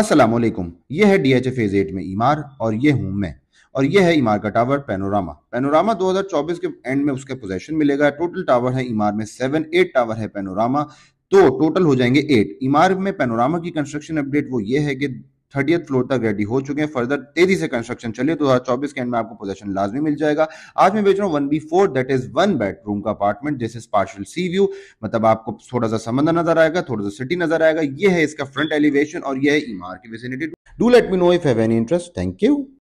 असलम यह है D H phase eight में इमार और ये हूँ मैं और यह है इमार का टावर पेनोरामा पेनोरामा 2024 के एंड में उसके पोजेशन मिलेगा टोटल टावर है इमार में सेवन एट टावर है पेनोरामा तो टोटल हो जाएंगे एट इमार में पेनोरामा की कंस्ट्रक्शन अपडेट वो ये है कि थर्टियथ फ्लोर तक रेडी हो चुके हैं फर्दर तेजी से कंस्ट्रक्शन चले दो हजार चौबीस के एंड में आपको पोजेशन लाजमी मिल जाएगा आज मैं बेच रहा हूँ one B four that is one bedroom का apartment this is partial sea view मतलब आपको थोड़ा सा समंदर नजर आएगा थोड़ा सा सिटी नजर आएगा ये है इसका फ्रंट एलिवेशन और यह है इमार की vicinity do let me know if have any interest thank you